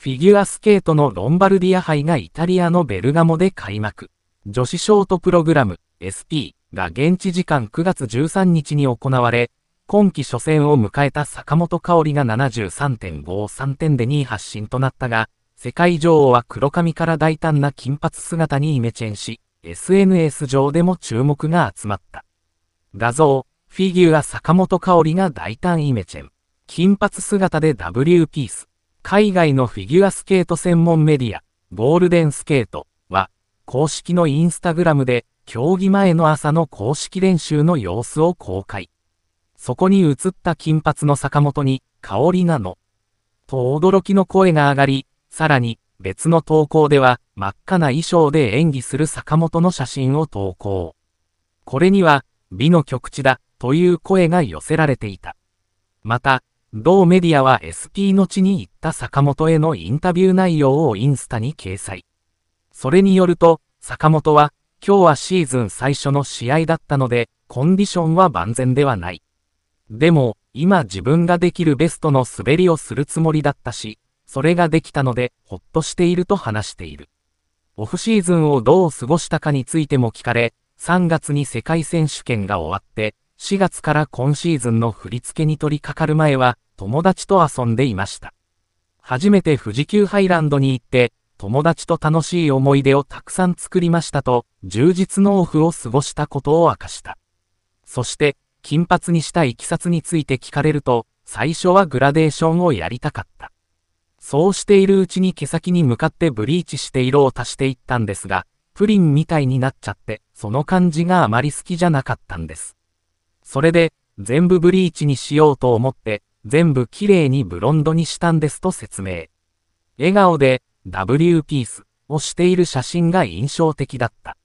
フィギュアスケートのロンバルディア杯がイタリアのベルガモで開幕。女子ショートプログラム SP が現地時間9月13日に行われ、今季初戦を迎えた坂本香織が73.53点で2位発進となったが、世界女王は黒髪から大胆な金髪姿にイメチェンし、SNS 上でも注目が集まった。画像、フィギュア坂本香織が大胆イメチェン。金髪姿で W ピース。海外のフィギュアスケート専門メディア、ゴールデンスケートは、公式のインスタグラムで、競技前の朝の公式練習の様子を公開。そこに映った金髪の坂本に、香りなの。と驚きの声が上がり、さらに、別の投稿では、真っ赤な衣装で演技する坂本の写真を投稿。これには、美の極地だ、という声が寄せられていた。また、同メディアは SP の地に行った坂本へのインタビュー内容をインスタに掲載。それによると、坂本は、今日はシーズン最初の試合だったので、コンディションは万全ではない。でも、今自分ができるベストの滑りをするつもりだったし、それができたので、ほっとしていると話している。オフシーズンをどう過ごしたかについても聞かれ、3月に世界選手権が終わって、4月から今シーズンの振り付けに取り掛かる前は、友達と遊んでいました。初めて富士急ハイランドに行って、友達と楽しい思い出をたくさん作りましたと、充実のオフを過ごしたことを明かした。そして、金髪にしたいきさつについて聞かれると、最初はグラデーションをやりたかった。そうしているうちに毛先に向かってブリーチして色を足していったんですが、プリンみたいになっちゃって、その感じがあまり好きじゃなかったんです。それで、全部ブリーチにしようと思って、全部綺麗にブロンドにしたんですと説明。笑顔で、W ピースをしている写真が印象的だった。